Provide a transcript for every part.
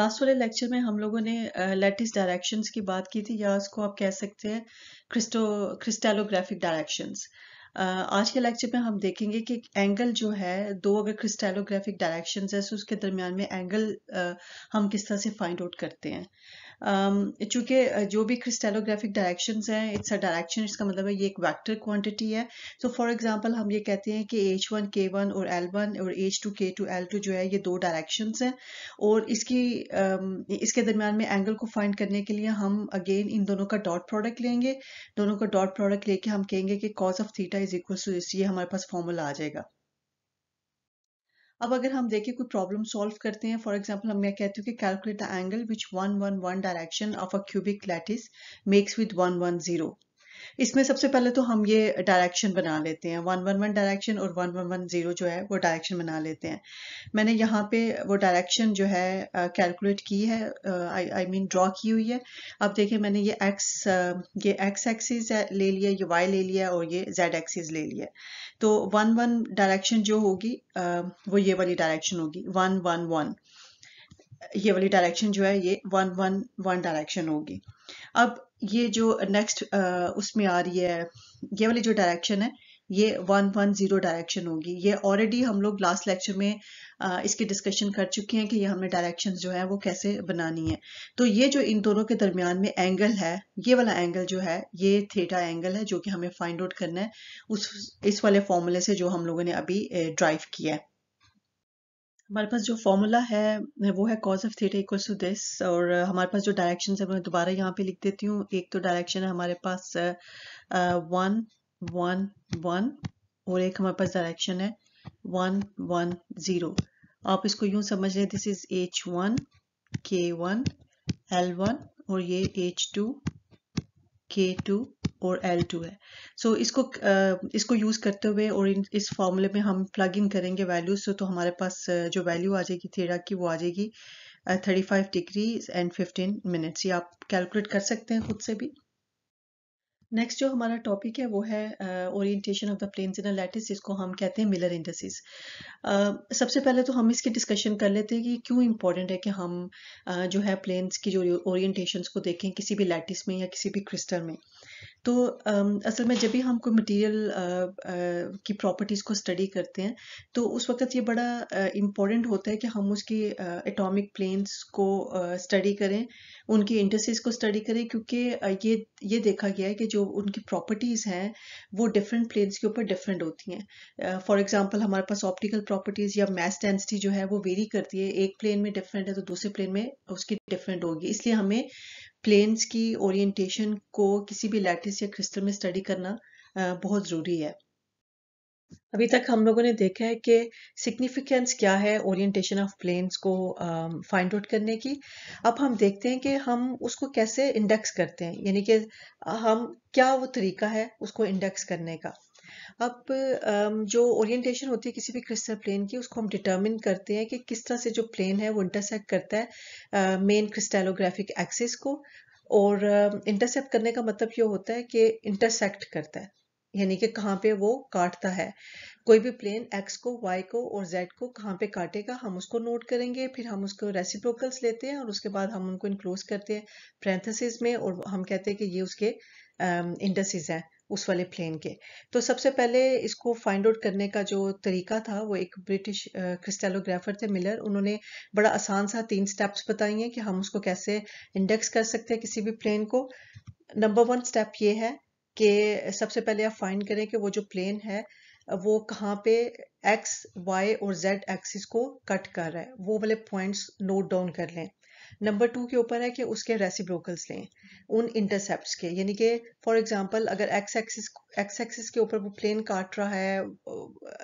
Last वाले lecture में हम लोगों ने लेटिस डायरेक्शंस की बात की थी या उसको आप कह सकते हैं क्रिस्टो क्रिस्टैलोग्राफिक डायरेक्शंस आज के लेक्चर में हम देखेंगे कि एंगल जो है दो अगर क्रिस्टेलोग्राफिक डायरेक्शंस है तो उसके दरमियान में एंगल हम किस तरह से फाइंड आउट करते हैं Um, चूंकि जो भी क्रिस्टेलोग्राफिक डायरेक्शन हैं इट्स अ डायरेक्शन इसका मतलब है ये एक वैक्टर क्वान्टिटी है सो फॉर एग्जाम्पल हम ये कहते हैं कि एच वन के वन और एल वन और H two K two L two जो है ये दो डायरेक्शन हैं और इसकी um, इसके दरमियान में एंगल को फाइंड करने के लिए हम अगेन इन दोनों का डॉट प्रोडक्ट लेंगे दोनों का डॉट प्रोडक्ट लेके हम कहेंगे कि cos of theta is equal to इस ये हमारे पास फॉर्मूला आ जाएगा अब अगर हम देखें कोई प्रॉब्लम सॉल्व करते हैं फॉर एग्जाम्पल हम यह कहती हूँ कि calculate the angle which one one one direction of a cubic lattice makes with one one zero इसमें सबसे पहले तो हम ये डायरेक्शन बना लेते हैं वन वन वन डायरेक्शन और वन वन वन जीरो जो है वो डायरेक्शन बना लेते हैं मैंने यहाँ पे वो डायरेक्शन जो है कैलकुलेट की है आई मीन ड्रॉ की हुई है अब देखिए मैंने ये एक्स ये एक्स एक्सिस ले लिया ये वाई ले लिया और ये जेड एक्सिस ले लिया तो वन वन डायरेक्शन जो होगी वो ये वाली डायरेक्शन होगी वन वन वन ये वाली डायरेक्शन जो है ये वन वन वन डायरेक्शन होगी अब ये जो नेक्स्ट उसमें आ रही है ये वाली जो डायरेक्शन है ये वन वन जीरो डायरेक्शन होगी ये ऑलरेडी हम लोग लास्ट लेक्चर में आ, इसकी डिस्कशन कर चुके हैं कि ये हमने डायरेक्शन जो है वो कैसे बनानी है तो ये जो इन दोनों के दरमियान में एंगल है ये वाला एंगल जो है ये थेटा एंगल है जो कि हमें फाइंड आउट करना है उस इस वाले फॉर्मूले से जो हम लोगों ने अभी ड्राइव किया है हमारे पास जो फॉर्मूला है वो है cos of theta equals to this और हमारे पास जो डायरेक्शन है मैं दोबारा यहाँ पे लिख देती हूँ एक तो डायरेक्शन है हमारे पास वन वन वन और एक हमारे पास डायरेक्शन है वन वन ज़ीरो आप इसको यूं समझ लें this is H one K one L one और ये एच टू के टू और L2 है सो so, इसको इसको यूज़ करते हुए और इस फॉर्मूले में हम प्लग इन करेंगे वैल्यूज तो, तो हमारे पास जो वैल्यू आ जाएगी थेरा की वो आ जाएगी thirty five degree and fifteen minutes ये आप कैलकुलेट कर सकते हैं खुद से भी नेक्स्ट जो हमारा टॉपिक है वो है orientation of the planes in a lattice जिसको हम कहते हैं मिलर इंडसिस uh, सबसे पहले तो हम इसकी डिस्कशन कर लेते हैं कि क्यों इम्पोर्टेंट है कि हम uh, जो है प्लेन्स की जो ओरिएंटेशंस को देखें किसी भी लैटिस में या किसी भी क्रिस्टल में तो असल में जब भी हम कोई मटेरियल की प्रॉपर्टीज़ को स्टडी करते हैं तो उस वक्त ये बड़ा इम्पॉर्टेंट होता है कि हम उसकी एटॉमिक प्लेन्स को स्टडी करें उनकी इंडस्ट्रीज़ को स्टडी करें क्योंकि ये ये देखा गया है कि जो उनकी प्रॉपर्टीज़ हैं वो डिफरेंट प्लेन्स के ऊपर डिफरेंट होती हैं फॉर एग्जांपल हमारे पास ऑप्टिकल प्रॉपर्टीज़ या मैस डेंसिटी जो है वो वेरी करती है एक प्लेन में डिफरेंट है तो दूसरे प्लेन में उसकी डिफरेंट होगी इसलिए हमें प्लेन्स की ओरिएंटेशन को किसी भी लैटिस या क्रिस्टल में स्टडी करना बहुत ज़रूरी है अभी तक हम लोगों ने देखा है कि सिग्निफिकेंस क्या है ओरिएंटेशन ऑफ प्लेन्स को फाइंड आउट करने की अब हम देखते हैं कि हम उसको कैसे इंडेक्स करते हैं यानी कि हम क्या वो तरीका है उसको इंडेक्स करने का अब जो ओरिएंटेशन होती है किसी भी क्रिस्टल प्लेन की उसको हम डिटरमिन करते हैं कि किस तरह से जो प्लेन है वो इंटरसेक्ट करता है मेन क्रिस्टेलोग्राफिक एक्सिस को और इंटरसेप्ट करने का मतलब ये होता है कि इंटरसेक्ट करता है यानी कि कहाँ पे वो काटता है कोई भी प्लेन एक्स को वाई को और जेड को कहाँ पे काटेगा हम उसको नोट करेंगे फिर हम उसको रेसिप्रोकल्स लेते हैं और उसके बाद हम उनको इनक्लोज करते हैं प्रेंथसिस में और हम कहते हैं कि ये उसके इंडसिस हैं उस वाले प्लेन के तो सबसे पहले इसको फाइंड आउट करने का जो तरीका था वो एक ब्रिटिश क्रिस्टेलोग्राफर थे मिलर उन्होंने बड़ा आसान सा तीन स्टेप्स बताई हैं कि हम उसको कैसे इंडेक्स कर सकते हैं किसी भी प्लेन को नंबर वन स्टेप ये है कि सबसे पहले आप फाइंड करें कि वो जो प्लेन है वो कहाँ पे एक्स वाई और जेड एक्सिस को कट कर रहा है वो वाले पॉइंट्स नोट डाउन कर लें नंबर टू के ऊपर है कि उसके रेसिप्रोकल्स लें उन इंटरसेप्ट के यानी कि फॉर एग्जांपल अगर एक्स एक्सिस एक्स एक्सिस के ऊपर वो प्लेन काट रहा है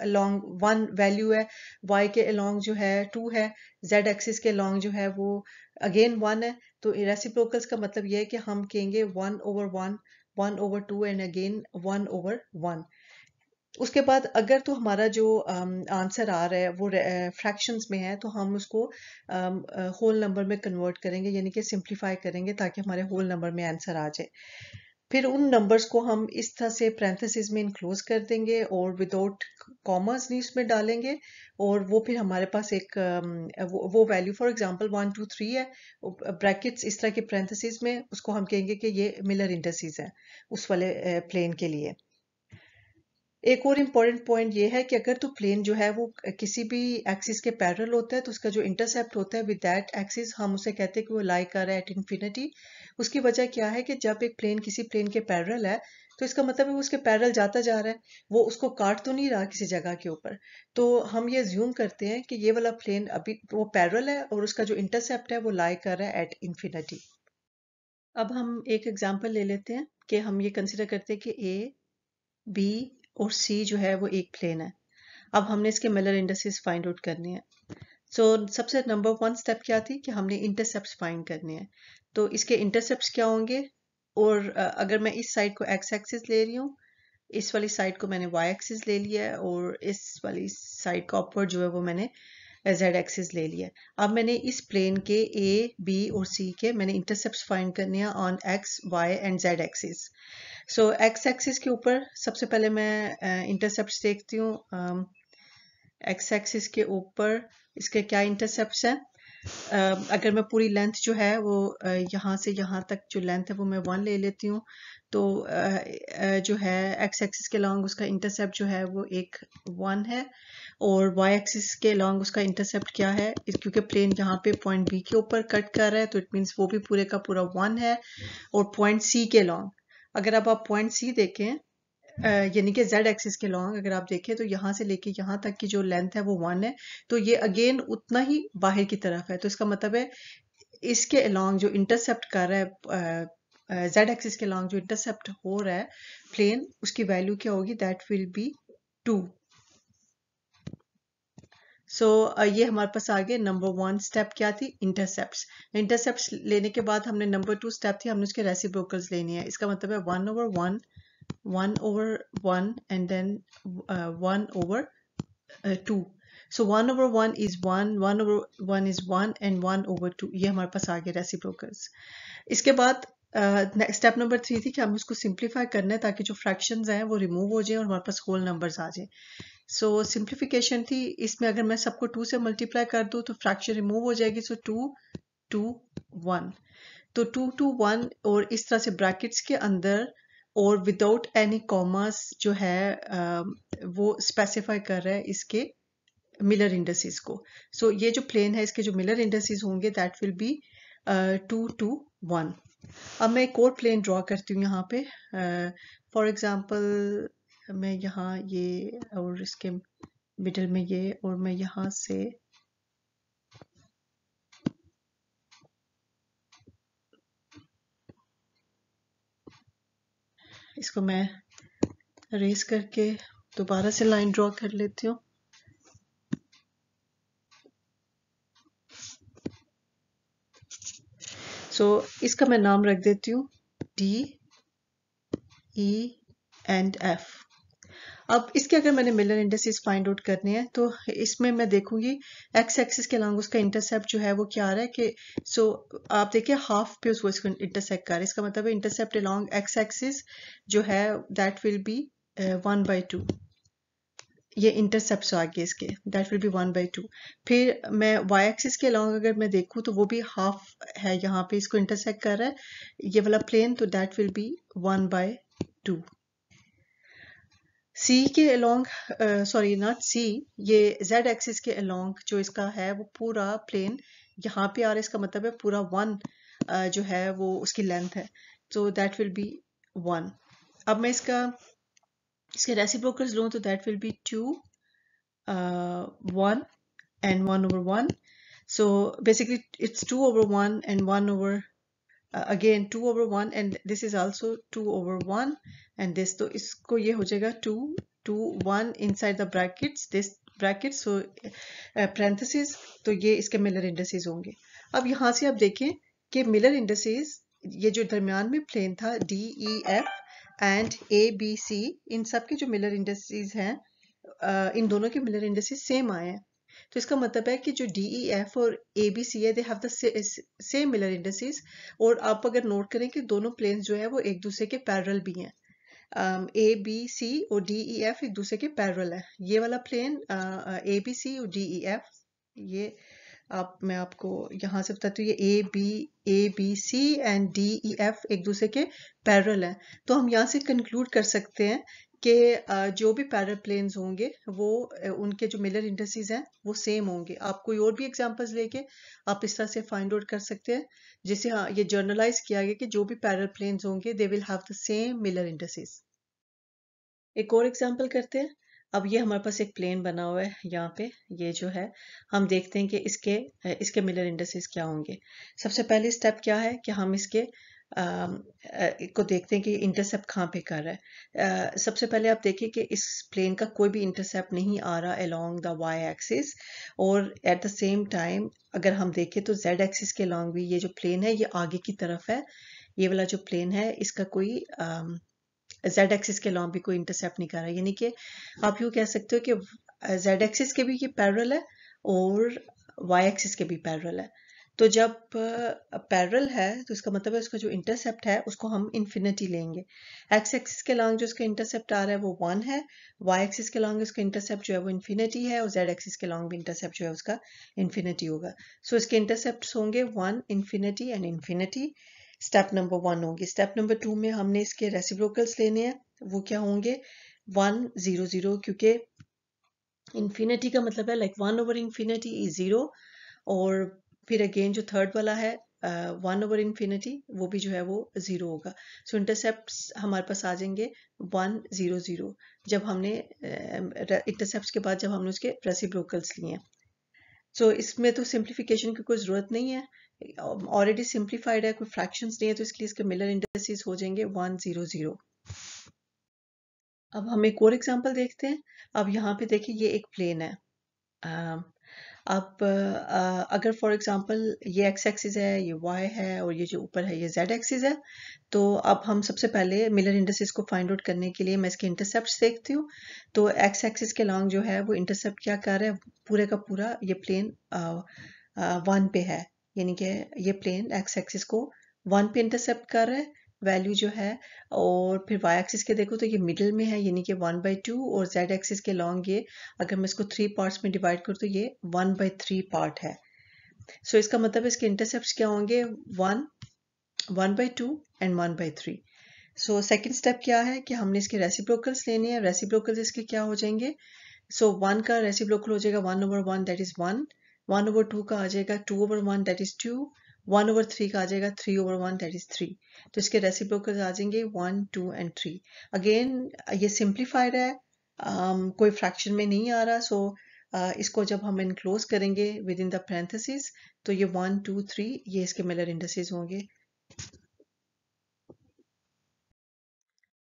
अलॉन्ग वन वैल्यू है वाई के अलॉन्ग जो है टू है जेड एक्सिस के अलॉन्ग जो है वो अगेन वन है तो रेसिप्रोकल्स का मतलब ये है कि हम कहेंगे one over one one over two and again one over one उसके बाद अगर तो हमारा जो आंसर आ रहा है वो फ्रैक्शंस में है तो हम उसको होल नंबर में कन्वर्ट करेंगे यानी कि सिंप्लीफाई करेंगे ताकि हमारे होल नंबर में आंसर आ जाए फिर उन नंबर्स को हम इस तरह से पैंथेसिस में इनक्लोज़ कर देंगे और विदाउट कॉमर्स नहीं उसमें डालेंगे और वो फिर हमारे पास एक वो value for example one two three है ब्रैकेट्स इस तरह के पैंथेसिस में उसको हम कहेंगे कि ये मिलर इंडसीज है उस वाले प्लेन के लिए एक और इम्पॉर्टेंट पॉइंट ये है कि अगर तो प्लेन जो है वो किसी भी एक्सिस के पैरल होता है तो उसका जो इंटरसेप्ट होता है विद दैट एक्सिस हम उसे कहते हैं कि वो लाई कर एट इन्फिनिटी उसकी वजह क्या है कि जब एक प्लेन किसी प्लेन के पैरल है तो इसका मतलब है वो उसके पैरल जाता जा रहा है वो उसको काट तो नहीं रहा किसी जगह के ऊपर तो हम ये ज्यूम करते हैं कि ये वाला प्लेन अभी वो पैरल है और उसका जो इंटरसेप्ट है वो लाइक कर रहा है एट इन्फिनिटी अब हम एक एग्जाम्पल ले लेते हैं कि हम ये कंसिडर करते हैं कि ए बी और सी जो है वो एक प्लेन है अब हमने इसके मिलर इंडस्ट्रीज फाइंड आउट करनी है सो so, सबसे नंबर वन स्टेप क्या थी कि हमने इंटरसेप्ट फाइंड करने हैं तो इसके इंटरसेप्ट क्या होंगे और अगर मैं इस साइड को एक्स एक्सिस ले रही हूँ इस वाली साइड को मैंने वाई एक्सिस ले लिया है और इस वाली साइड का अपवर्ड जो है वो मैंने जेड एक्सिस ले लिया अब मैंने इस प्लेन के ए बी और सी के मैंने इंटरसेप्ट फाइंड करने हैं on X Y and Z axis so X axis के ऊपर सबसे पहले मैं इंटरसेप्ट देखती हूँ एक्स एक्सिस के ऊपर इसके क्या इंटरसेप्ट हैं अगर मैं पूरी लेंथ जो है वो यहाँ से यहाँ तक जो लेंथ है वो मैं वन ले लेती हूँ तो जो है एक्स एक्सिस के लॉन्ग उसका इंटरसेप्ट जो है वो एक वन है और वाई एक्सिस के लॉन्ग उसका इंटरसेप्ट क्या है क्योंकि प्लेन यहाँ पे पॉइंट बी के ऊपर कट कर रहा है तो इट मीन्स वो भी पूरे का पूरा वन है और पॉइंट सी के लॉन्ग अगर अब आप पॉइंट सी देखें यानी कि जेड एक्सिस के लॉन्ग अगर आप देखें तो यहाँ से लेके यहाँ तक की जो लेंथ है वो वन है तो ये अगेन उतना ही बाहर की तरफ है तो इसका मतलब है इसके अलॉन्ग जो इंटरसेप्ट कर रहा है जेड एक्सिस के लॉन्ग जो इंटरसेप्ट हो रहा है प्लेन उसकी वैल्यू क्या होगी that will be two so so, ये हमारे पास आ गया नंबर वन स्टेप क्या थी इंटरसेप्ट्स इंटरसेप्ट्स लेने के बाद हमने नंबर टू स्टेप थी हमने उसके रेसिप्रोकल्स लेनी है इसका मतलब है one over one one over one and then uh, 1 over uh, one so one over 1 is 1 1 over 1 is 1 and 1 ये हमारे पास आ गया रेसिप्रोकल्स इसके बाद स्टेप नंबर थ्री थी कि हम इसको सिंप्लीफाई करना है ताकि जो फ्रैक्शन है वो रिमूव हो जाए और हमारे पास होल नंबर आ जाए सो so, सिंप्लीफिकेशन थी इसमें अगर मैं सबको टू से मल्टीप्लाई कर दू तो फ्रैक्शन रिमूव हो जाएगी सो टू टू वन तो टू टू वन और इस तरह से ब्रैकेट्स के अंदर और विदाउट एनी कॉमर्स जो है um, वो स्पेसिफाई कर रहा है इसके मिलर इंडस्ट्रीज को सो so, ये जो प्लेन है इसके जो मिलर इंडस्ट्रीज होंगे that will be two two one अब मैं एक और प्लेन ड्रॉ करती हूँ यहाँ पे फॉर uh, एग्जाम्पल मैं यहाँ ये और इसके मिडल में ये और मैं यहाँ से इसको मैं रेस करके दोबारा से लाइन ड्रॉ कर लेती हूँ सो so, इसका मैं नाम रख देती हूँ डी ई एंड एफ अब इसके अगर मैंने मिलर इंडस्ट्रीज फाइंड आउट करने हैं तो इसमें मैं देखूंगी एक्स एक्सिस के अलावा उसका इंटरसेप्ट जो है वो क्या आ रहा है कि सो so, आप देखिए हाफ पे उसको इसको इंटरसेक्ट कर रहा है इसका मतलब इंटरसेप्ट अलॉन्ग एक्स एक्सिस जो है that will be one by two ये इंटरसेप्ट आ गए इसके that will be one by two फिर मैं वाई एक्सिस के अलॉन्ग अगर मैं देखूँ तो वो भी हाफ है यहाँ पे इसको इंटरसेक्ट कर रहा है ये वाला प्लेन तो that will be one by two C के अलोंग सॉरी नॉट सी ये जेड एक्सिस के अलोंग जो इसका है वो पूरा प्लेन यहाँ पे आ रहा है इसका मतलब है पूरा वन uh, जो है वो उसकी लेंथ है तो दैट विल बी वन अब मैं इसका इसके रेसी ब्रोकर्स लूँ तो that will be two one and one over one so basically it's two over one and one over uh, again 2 over 1 and this is also 2 over 1 and this तो इसको ये हो जाएगा 2 2 1 inside the brackets this brackets so uh, parentheses तो ये इसके Miller indices होंगे अब यहाँ से आप देखें कि मिलर इंडसेस ये जो दरमियान में प्लेन था D E F and A B C इन सब के जो मिलर इंडस्ट्रीज हैं इन दोनों के मिलर इंडस्ट्रीज सेम आए हैं तो इसका मतलब है कि जो डी ई एफ और ए बी सी है they have the same Miller indices और आप अगर नोट करें कि दोनों प्लेन्स जो है वो एक दूसरे के पैरल भी हैं ए बी सी और डी ई एफ एक दूसरे के पैरल है ये वाला प्लेन ए बी सी और डी ई एफ ये आप मैं आपको यहाँ से बताती हूँ ये A B A B C and D E F एक दूसरे के पैरल हैं तो हम यहाँ से कंक्लूड कर सकते हैं कि जो भी पैराप्लेन्स होंगे वो उनके जो मिलर इंडस्ट्रीज हैं वो सेम होंगे आप कोई और भी एग्जांपल्स लेके आप इस तरह से फाइंड आउट कर सकते हैं जिसे हाँ ये जर्नलाइज किया गया कि जो भी पैराप्लेन्स होंगे they will have the same Miller indices एक और एग्जाम्पल करते हैं अब ये हमारे पास एक प्लेन बना हुआ है यहाँ पे ये जो है हम देखते हैं कि इसके इसके मिलर इंडस्ट्रीज क्या होंगे सबसे पहले स्टेप क्या है कि हम इसके को देखते हैं कि इंटरसेप्ट कहाँ पे कर रहा है सबसे पहले आप देखिए कि इस प्लेन का कोई भी इंटरसेप्ट नहीं आ रहा अलोंग द वाई एक्सिस और एट द सेम टाइम अगर हम देखें तो जेड एक्सिस के अलॉन्ग भी ये जो प्लेन है ये आगे की तरफ है ये वाला जो प्लेन है इसका कोई जेड एक्सिस के अलॉन्ग भी कोई इंटरसेप्ट नहीं कर रहा यानी कि आप यूँ कह सकते हो कि जेड एक्सिस के भी ये पैरल है और वाई एक्सिस के भी पैरल है तो जब पैरल है तो इसका मतलब है उसका जो इंटरसेप्ट है उसको हम इन्फिनिटी लेंगे एक्स एक्सिस के लॉन्ग जो उसका इंटरसेप्ट आ रहा है वो वन है वाई एक्सिस के लॉन्ग उसका इंटरसेप्ट जो है वो इन्फिनिटी है और जेड एक्सिस के लॉन्ग भी इंटरसेप्ट जो है उसका इन्फिनिटी होगा सो so, इसके इंटरसेप्ट होंगे one infinity and infinity step number one होगी स्टेप नंबर टू में हमने इसके रेसिप्रोकल्स लेने हैं वो क्या होंगे वन जीरो जीरो क्योंकि इन्फिनिटी का मतलब है like one over infinity is zero और फिर अगेन जो थर्ड वाला है वन ओवर इन्फिनिटी वो भी जो है वो ज़ीरो होगा सो so, इंटरसेप्ट हमारे पास आ जाएंगे वन ज़ीरो ज़ीरो जब हमने इंटरसेप्ट uh, के बाद जब हमने उसके प्रेसिब्रोकल्स लिए हैं सो so, इसमें तो सिंप्लीफिकेशन की कोई ज़रूरत नहीं है ऑलरेडी सिंप्लीफाइड है कोई फ्रैक्शन नहीं है तो इसके लिए इसके मिलर इंडस्ट्रीज हो जाएंगे वन ज़ीरो ज़ीरो अब हम एक और एग्जाम्पल देखते हैं अब यहाँ पे देखिए ये एक प्लेन है Um, अब अगर फॉर एग्जांपल ये एक्स एक्सिस है ये वाई है और ये जो ऊपर है ये जेड एक्सिस है तो अब हम सबसे पहले मिलर इंडिसेस को फाइंड आउट करने के लिए मैं इसके इंटरसेप्ट देखती हूँ तो एक्स एक्सिस के लॉन्ग जो है वो इंटरसेप्ट क्या कर रहा है पूरे का पूरा ये प्लेन वन पे है यानी कि ये प्लेन एक्स एक्सिस को वन पे इंटरसेप्ट कर रहा है वैल्यू जो है और फिर वाई एक्सिस के देखो तो ये मिडिल में है यानी कि वन बाई टू और जेड एक्सिस के लॉन्ग ये अगर मैं इसको थ्री पार्ट्स में डिवाइड करूँ तो ये वन बाई थ्री पार्ट है सो so, इसका मतलब इसके इंटरसेप्ट क्या होंगे one one by two and one by three so second step क्या है कि हमने इसके रेसिप्रोकल्स लेने हैं रेसिप्रोकल्स इसके क्या हो जाएंगे सो so, वन का रेसिप्रोकल हो जाएगा one over one that is one one over two का आ जाएगा two over one that is two one over three का आ जाएगा three over one that is three तो इसके रेसिप्रोकल्स आ जाएंगे one two and three again ये सिंप्लीफाइड है um, कोई फ्रैक्शन में नहीं आ रहा सो so, Uh, इसको जब हम इनक्लोज करेंगे विद इन द तो ये वन टू थ्री ये इसके मिलर इंडसेस होंगे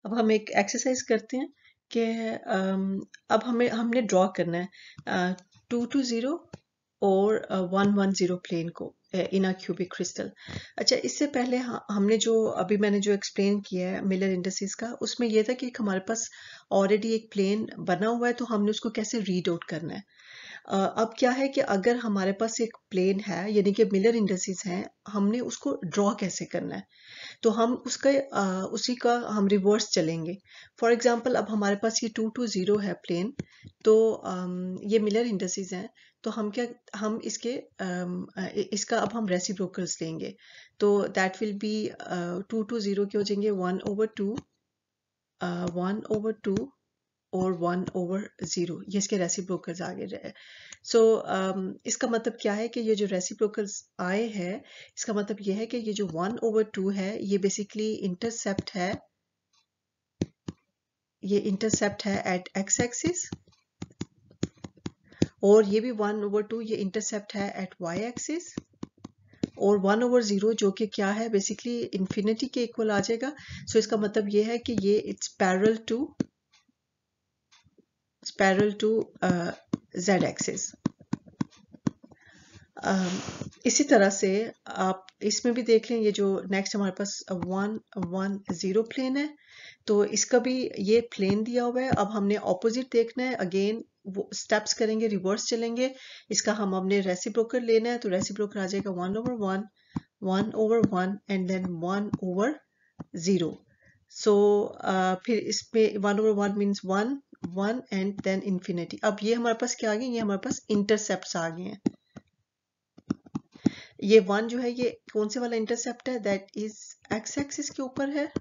अब हम एक एक्सरसाइज करते हैं कि um, अब हमें हमने ड्रॉ करना है टू टू ज़ीरो और वन वन ज़ीरो प्लेन को इना क्यूबिक क्रिस्टल अच्छा इससे पहले हमने जो अभी मैंने जो एक्सप्लेन किया है मिलर इंडस्ट्रीज का उसमें यह था कि हमारे पास ऑलरेडी एक प्लेन बना हुआ है तो हमने उसको कैसे रीड आउट करना है uh, अब क्या है कि अगर हमारे पास एक प्लेन है यानी कि मिलर इंडस्ट्रीज हैं हमने उसको ड्रॉ कैसे करना है तो हम उसका uh, उसी का हम रिवर्स चलेंगे फॉर एग्जांपल अब हमारे पास ये टू टू ज़ीरो है प्लेन तो um, ये मिलर इंडस्ट्रीज हैं तो हम क्या हम इसके इसका अब हम ब्रोकर लेंगे तो that will be two two zero के हो जाएंगे one over two one over two और वन ओवर ज़ीरो ये इसके रेसिप्रोकल्स आगे रहे सो so, um, इसका मतलब क्या है कि ये जो ब्रोकर आए हैं इसका मतलब ये है कि ये जो वन ओवर टू है ये बेसिकली इंटरसेप्ट है ये इंटरसेप्ट है एट एक्स एक्सिस और ये भी वन ओवर टू ये इंटरसेप्ट है एट वाई एक्सिस और वन ओवर ज़ीरो जो कि क्या है बेसिकली इंफिनिटी के इक्वल आ जाएगा सो so इसका मतलब ये है कि ये it's parallel to parallel to Z axis इसी तरह से आप इसमें भी देख लें ये जो नेक्स्ट हमारे पास वन वन ज़ीरो प्लेन है तो इसका भी ये प्लेन दिया हुआ है अब हमने ऑपोजिट देखना है अगेन स्टेप्स करेंगे रिवर्स चलेंगे इसका हम अपने रेसिप्रोकर लेना है तो रेसिप्रोकर आ जाएगा one over one one over one and then one over zero so फिर इसमें one over one means one one and then infinity अब ये हमारे पास क्या आ गए ये हमारे पास इंटरसेप्ट आ गए हैं ये वन जो है ये कौन से वाला इंटरसेप्ट है दैट इज एक्स एक्सिस के ऊपर है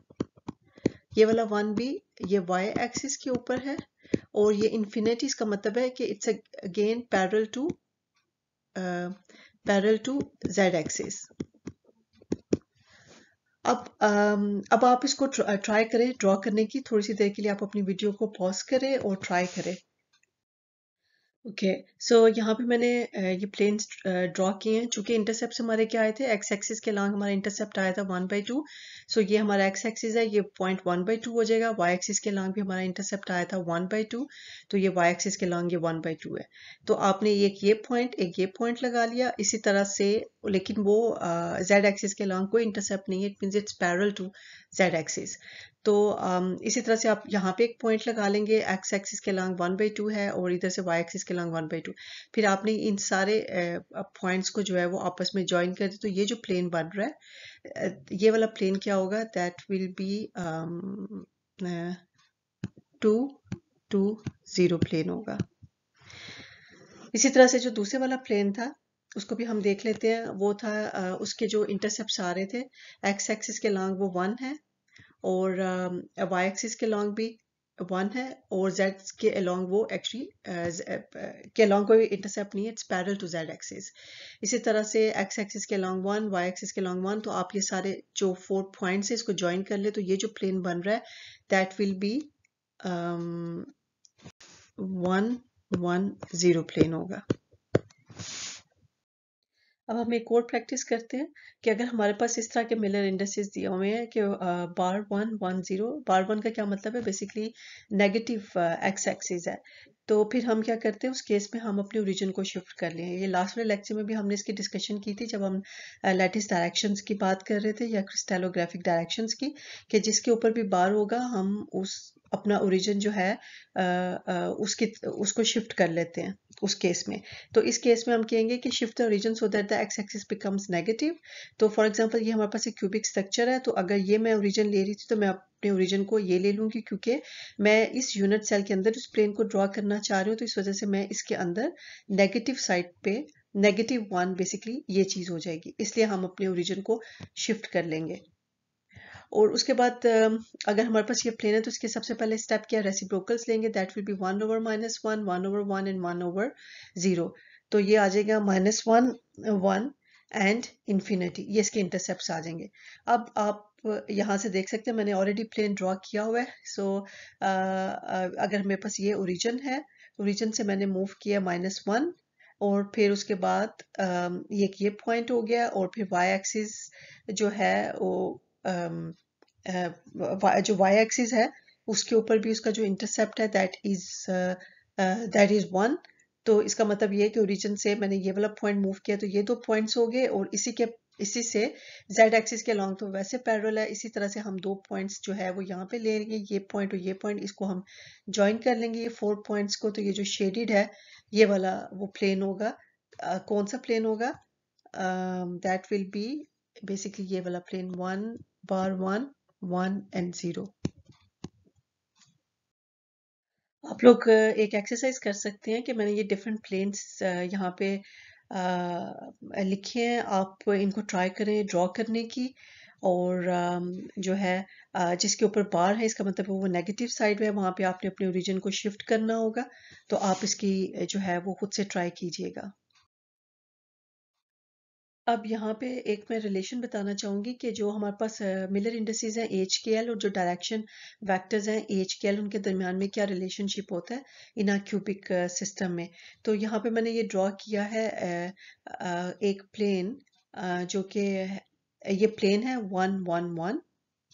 ये वाला वन भी ये वाई एक्सिस के ऊपर है और ये इन्फिनिटी इसका मतलब है कि it's again parallel to parallel to Z axis अब um, अब आप इसको ट्राई uh, करें ड्रॉ करने की थोड़ी सी देर के लिए आप अपनी वीडियो को पॉज करें और ट्राई करें ओके सो यहाँ पे मैंने ये प्लेन ड्रॉ किए हैं चूंकि इंटरसेप्ट हमारे क्या आए थे एक्स एक्सिस के लॉन्ग हमारा इंटरसेप्ट आया था वन बाई टू सो ये हमारा एक्स एक्सिस है ये पॉइंट वन बाई टू हो जाएगा वाई एक्सिस के लॉन्ग भी हमारा इंटरसेप्ट आया था वन बाई टू तो ये वाई एक्सिस के लॉन्ग ये वन बाई टू है तो आपने एक ये पॉइंट एक ये पॉइंट लगा लिया इसी तरह से लेकिन वो जेड एक्सिस के अलॉन्ग कोई इंटरसेप्ट नहीं है it means it's parallel to Z axis तो um, इसी तरह से आप यहाँ पे एक पॉइंट लगा लेंगे एक्स एक्सिस के लॉन्ग वन बाई टू है और इधर से वाई एक्सिस के लॉन्ग वन बाई टू फिर आपने इन सारे पॉइंट्स uh, को जो है वो आपस में ज्वाइन कर दिया तो ये जो प्लेन बन रहा है ये वाला प्लेन क्या होगा that will be two two zero plane होगा इसी तरह से जो दूसरे वाला प्लेन था उसको भी हम देख लेते हैं वो था उसके जो इंटरसेप्ट आ रहे थे एक्स एक्सिस के लॉन्ग वो वन है और वाई एक्सिस के लॉन्ग भी वन है और जेड के अलॉन्ग वो एक्चुअली के अलॉन्ग कोई इंटरसेप्ट नहीं है it's parallel to Z axis इसी तरह से एक्स एक्सिस के अलॉन्ग वन वाई एक्सिस के अलॉन्ग वन तो आप ये सारे जो फोर पॉइंट्स है इसको ज्वाइन कर ले तो ये जो प्लेन बन रहा है that will be one one zero plane होगा अब हम एक और प्रैक्टिस करते हैं कि अगर हमारे पास इस तरह के मिलर इंडस्ट्रीज दिए हुए हैं कि bar one one zero bar one का क्या मतलब है बेसिकली नेगेटिव एक्स एक्सिस है तो फिर हम क्या करते हैं उस केस में हम अपने ओरिजिन को शिफ्ट कर लें ये लास्ट वाले लेक्चर में भी हमने इसकी डिस्कशन की थी जब हम लेटेस्ट डायरेक्शंस की बात कर रहे थे या क्रिस्टेलोग्राफिक डायरेक्शंस की कि जिसके ऊपर भी बार होगा हम उस अपना ओरिजिन जो है उसकी उसको शिफ्ट कर लेते हैं उस केस में तो इस केस में हम कहेंगे कि shift the origin so that the X axis becomes negative तो फॉर एग्जांपल ये हमारे पास एक क्यूबिक स्ट्रक्चर है तो अगर ये मैं ओरिजिन ले रही थी तो मैं अपने ओरिजिन को ये ले लूँगी क्योंकि मैं इस यूनिट सेल के अंदर उस प्लेन को ड्रॉ करना चाह रही हूँ तो इस वजह से मैं इसके अंदर नेगेटिव साइड पे नेगेटिव वन बेसिकली ये चीज़ हो जाएगी इसलिए हम अपने ओरिजिन को शिफ्ट कर लेंगे और उसके बाद अगर हमारे पास ये प्लेन है तो इसके सबसे पहले स्टेप क्या रेसिप्रोकल्स लेंगे that will be one over minus one one over one and one over zero तो ये आ जाएगा minus one one and infinity ये इसके इंटरसेप्ट आ जाएंगे अब आप यहाँ से देख सकते हैं मैंने ऑलरेडी प्लेन ड्रॉ किया हुआ है सो अगर मेरे पास ये ओरिजिन है ओरिजिन से मैंने मूव किया माइनस वन और फिर उसके बाद ये ये पॉइंट हो गया और फिर वाई एक्सिस जो है वो Um, uh, uh, जो वाई एक्सिस है उसके ऊपर भी उसका जो इंटरसेप्ट है that is that is one तो इसका मतलब ये है कि ओरिजिन से मैंने ये वाला पॉइंट मूव किया तो ये दो पॉइंट्स हो गए और इसी के इसी से जेड एक्सिस के लॉन्ग तो वैसे पैरल है इसी तरह से हम दो पॉइंट्स जो है वो यहाँ पे ले लेंगे ये पॉइंट और ये पॉइंट इसको हम ज्वाइन कर लेंगे ये फोर पॉइंट्स को तो ये जो शेडिड है ये वाला वो प्लेन होगा आ, uh, कौन सा प्लेन होगा दैट विल बी बेसिकली ये वाला प्लेन वन bar 1, 1 and 0. आप लोग एक एक्सरसाइज कर सकते हैं कि मैंने ये डिफरेंट प्लेन्स यहाँ पे लिखे हैं आप इनको ट्राई करें ड्रॉ करने की और जो है जिसके ऊपर बार है इसका मतलब वो नेगेटिव साइड में है वहाँ पे आपने अपने ओरिजिन को शिफ्ट करना होगा तो आप इसकी जो है वो खुद से ट्राई कीजिएगा अब यहाँ पे एक मैं रिलेशन बताना चाहूंगी कि जो हमारे पास मिलर इंडस्ट्रीज़ हैं एच के एल और जो डायरेक्शन वैक्टर्स हैं एच के एल उनके दरमियान में क्या रिलेशनशिप होता है इना क्यूबिक सिस्टम में तो यहाँ पे मैंने ये ड्रॉ किया है एक प्लेन जो कि ये प्लेन है वन वन वन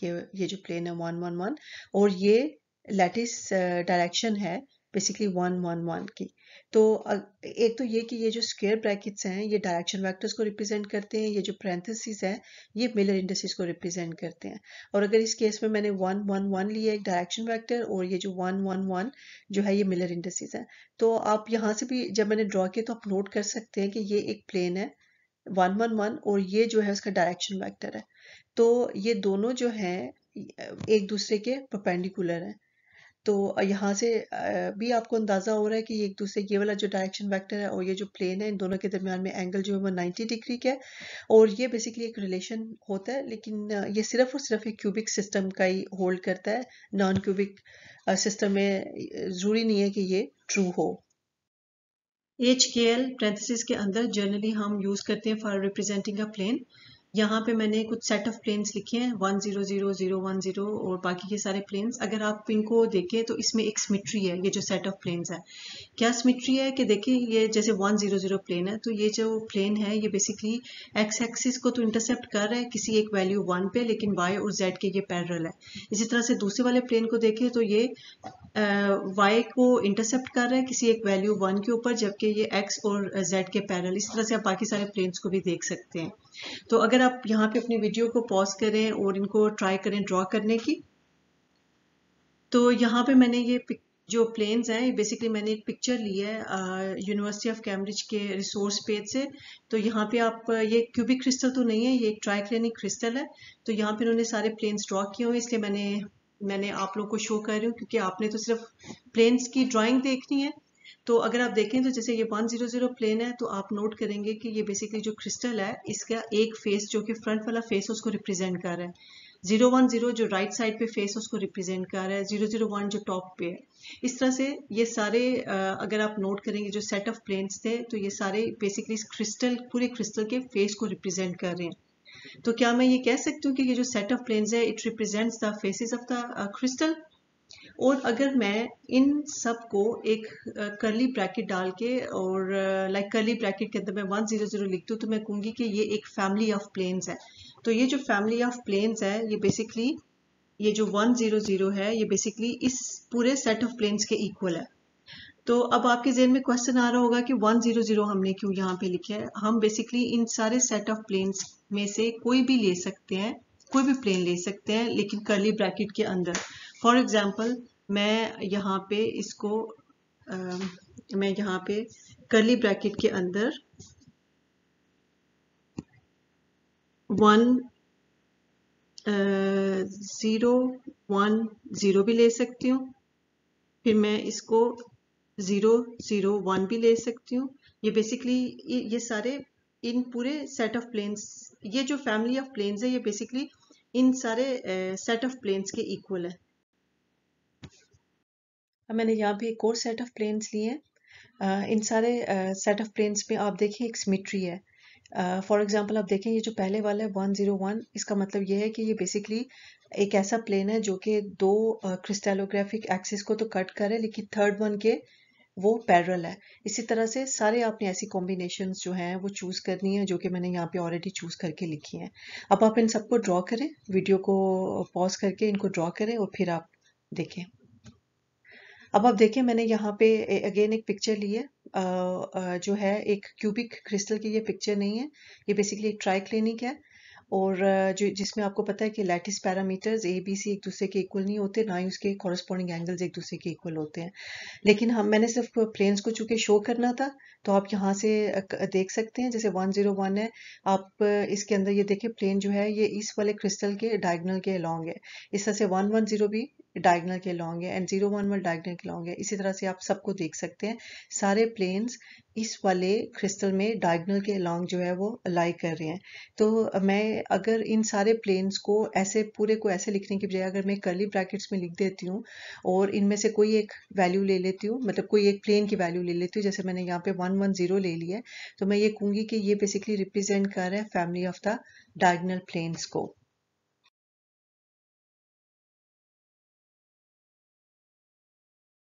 ये ये जो प्लेन है वन वन वन और ये लेटिस डायरेक्शन है बेसिकली वन वन वन की तो एक तो ये कि ये जो स्क्वेयर ब्रैकेट्स हैं ये डायरेक्शन वेक्टर्स को रिप्रेजेंट करते हैं ये जो पैरेंथेसिस हैं ये मिलर इंडस्ट्रीज को रिप्रेजेंट करते हैं और अगर इस केस में मैंने वन वन वन लिया एक डायरेक्शन वेक्टर और ये जो वन वन वन जो है ये मिलर इंडस्ट्रीज है तो आप यहाँ से भी जब मैंने ड्रॉ किया तो आप नोट कर सकते हैं कि ये एक प्लेन है वन वन वन और ये जो है उसका डायरेक्शन वैक्टर है तो ये दोनों जो है एक दूसरे के परपेंडिकुलर हैं तो यहाँ से भी आपको अंदाज़ा हो रहा है कि एक-दूसरे ये वाला जो डायरेक्शन वेक्टर है और ये जो प्लेन है इन दोनों के दरमियान में एंगल जो है वो 90 डिग्री का है और ये बेसिकली एक रिलेशन होता है लेकिन ये सिर्फ़ और सिर्फ़ एक क्यूबिक सिस्टम का ही होल्ड करता है नॉन क्यूबिक सिस्टम में ज़रूरी नहीं है कि ये ट्रू हो। एच के एल (ब्रैकेट्स के अंदर जनरली हम यूज़ करते हैं फॉर रिप्रेजेंटिंग अ प्लेन। यहाँ पे मैंने कुछ सेट ऑफ प्लेन्स लिखे हैं one zero zero zero one zero और बाकी के सारे प्लेन्स अगर आप इनको देखें तो इसमें एक सिमिट्री है ये जो सेट ऑफ प्लेन्स है क्या सिमिट्री है कि देखिए ये जैसे वन जीरो जीरो प्लेन है तो ये जो प्लेन है ये बेसिकली एक्स एक्सिस को तो इंटरसेप्ट कर रहा है किसी एक वैल्यू वन पे लेकिन वाई और जेड के ये पैरल है इसी तरह से दूसरे वाले प्लेन को देखे तो ये वाई को इंटरसेप्ट कर रहा है किसी एक वैल्यू वन के ऊपर जबकि ये एक्स और जेड के पैरल इस तरह से आप बाकी सारे प्लेन्स को भी देख सकते हैं तो अगर आप यहाँ पे अपनी वीडियो को पॉज करें और इनको ट्राई करें ड्रॉ करने की तो यहाँ पे मैंने ये जो प्लेन्स हैं बेसिकली मैंने एक पिक्चर ली है यूनिवर्सिटी ऑफ कैम्ब्रिज के रिसोर्स पेज से तो यहाँ पे आप ये क्यूबिक क्रिस्टल तो नहीं है ये एक ट्राइक्लिनिक क्रिस्टल है तो यहाँ पे इन्होंने सारे प्लेन्स ड्रॉ किए हुए इसलिए मैंने मैंने आप लोगों को शो कर रही हूँ क्योंकि आपने तो सिर्फ प्लेन्स की ड्राइंग देखनी है तो अगर आप देखें तो जैसे ये 100 प्लेन है तो आप नोट करेंगे कि ये बेसिकली जो क्रिस्टल है इसका एक फेस जो कि फ्रंट वाला फेस उसको रिप्रेजेंट कर रहा है 010 जो राइट right साइड पे फेस उसको रिप्रेजेंट कर रहा है 001 जो टॉप पे है इस तरह से ये सारे अगर आप नोट करेंगे जो सेट ऑफ प्लेन्स थे तो ये सारे बेसिकली इस क्रिस्टल पूरे क्रिस्टल के फेस को रिप्रेजेंट कर रहे हैं तो क्या मैं ये कह सकती हूँ कि ये जो सेट ऑफ प्लेन्स है it represents the faces of the crystal और अगर मैं इन सब को एक करली ब्रैकेट डाल के और लाइक करली ब्रैकेट के अंदर मैं वन जीरो जीरो लिखती हूँ तो मैं कहूँगी कि ये एक फैमिली ऑफ प्लेन्स है तो ये जो फैमिली ऑफ प्लेन्स है ये बेसिकली ये जो वन जीरो जीरो है ये बेसिकली इस पूरे सेट ऑफ प्लेन्स के इक्वल है तो अब आपके जेन में क्वेश्चन आ रहा होगा कि वन जीरो जीरो हमने क्यों यहाँ पे लिखे है हम बेसिकली इन सारे सेट ऑफ प्लेन्स में से कोई भी ले सकते हैं कोई भी प्लेन ले सकते हैं लेकिन करली ब्रैकेट के अंदर फॉर एग्जाम्पल मैं यहाँ पे इसको आ, मैं यहाँ पे करली ब्रैकेट के अंदर वन ज़ीरो वन ज़ीरो भी ले सकती हूँ फिर मैं इसको ज़ीरो ज़ीरो वन भी ले सकती हूँ ये बेसिकली ये सारे इन पूरे सेट ऑफ प्लेन्स ये जो फैमिली ऑफ प्लेन्स है ये बेसिकली इन सारे सेट ऑफ प्लेन्स के इक्वल है अब मैंने यहाँ पे एक और सेट ऑफ प्लेन्स लिए हैं इन सारे सेट ऑफ प्लेन्स में आप देखें एक सिमिट्री है फॉर uh, एग्जांपल आप देखें ये जो पहले वाला है वन जीरो वन इसका मतलब ये है कि ये बेसिकली एक ऐसा प्लेन है जो कि दो क्रिस्टेलोग्राफिक uh, एक्सिस को तो कट करे लेकिन थर्ड वन के वो पैरल है इसी तरह से सारे आपने ऐसी कॉम्बिनेशन जो हैं वो चूज़ करनी है जो कि मैंने यहाँ पे ऑलरेडी चूज़ करके लिखी हैं अब आप इन सबको ड्रॉ करें वीडियो को पॉज करके इनको ड्रॉ करें और फिर आप देखें अब आप देखिए मैंने यहाँ पे अगेन एक पिक्चर ली है जो है एक क्यूबिक क्रिस्टल की ये पिक्चर नहीं है ये बेसिकली एक ट्राई क्लिनिक है और जो जिसमें आपको पता है कि lattice parameters A B C एक दूसरे के इक्वल नहीं होते ना ही उसके कॉरस्पॉन्डिंग एंगल्स एक दूसरे के इक्वल होते हैं लेकिन हम मैंने सिर्फ प्लेन्स को चूंकि शो करना था तो आप यहाँ से देख सकते हैं जैसे वन जीरो वन है आप इसके अंदर ये देखें प्लेन जो है ये इस वाले क्रिस्टल के डायगनल के अलॉन्ग है इस तरह से वन वन जीरो भी डायगनल के लॉन्ग है and zero one one diagonal के लॉन्ग है इसी तरह से आप सबको देख सकते हैं सारे प्लेन्स इस वाले क्रिस्टल में डायगनल के लॉन्ग जो है वो अलाई कर रहे हैं तो मैं अगर इन सारे प्लेन्स को ऐसे पूरे को ऐसे लिखने की बजाय अगर मैं करली ब्रैकेट्स में लिख देती हूँ और इनमें से कोई एक वैल्यू ले लेती हूँ मतलब कोई एक प्लेन की वैल्यू ले लेती हूँ जैसे मैंने यहाँ पे वन वन जीरो ले लिया है तो मैं ये कहूँगी कि ये बेसिकली रिप्रेजेंट कर रहा है family of the diagonal planes को